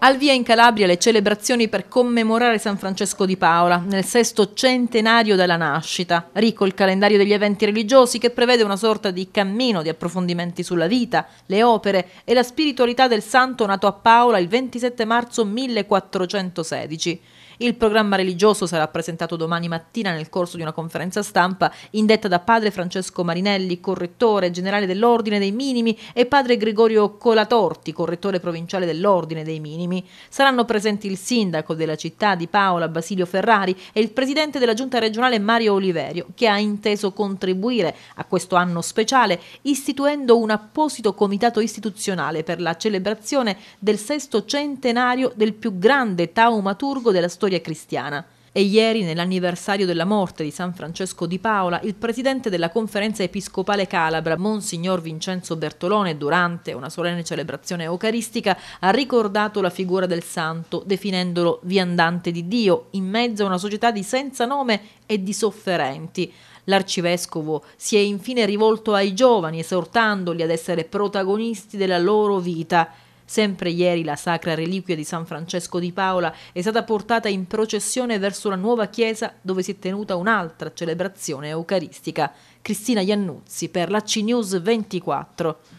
Al via in Calabria le celebrazioni per commemorare San Francesco di Paola nel sesto centenario della nascita. Ricco il calendario degli eventi religiosi che prevede una sorta di cammino di approfondimenti sulla vita, le opere e la spiritualità del santo nato a Paola il 27 marzo 1416. Il programma religioso sarà presentato domani mattina nel corso di una conferenza stampa indetta da padre Francesco Marinelli, correttore generale dell'Ordine dei Minimi, e padre Gregorio Colatorti, correttore provinciale dell'Ordine dei Minimi anonimi. Saranno presenti il sindaco della città di Paola, Basilio Ferrari, e il presidente della giunta regionale Mario Oliverio, che ha inteso contribuire a questo anno speciale istituendo un apposito comitato istituzionale per la celebrazione del sesto centenario del più grande taumaturgo della storia cristiana. E ieri, nell'anniversario della morte di San Francesco di Paola, il presidente della conferenza episcopale calabra, Monsignor Vincenzo Bertolone, durante una solenne celebrazione eucaristica, ha ricordato la figura del santo, definendolo viandante di Dio in mezzo a una società di senza nome e di sofferenti. L'arcivescovo si è infine rivolto ai giovani, esortandoli ad essere protagonisti della loro vita Sempre ieri la sacra reliquia di San Francesco di Paola è stata portata in processione verso la nuova chiesa dove si è tenuta un'altra celebrazione eucaristica. Cristina Iannuzzi per la CNews 24.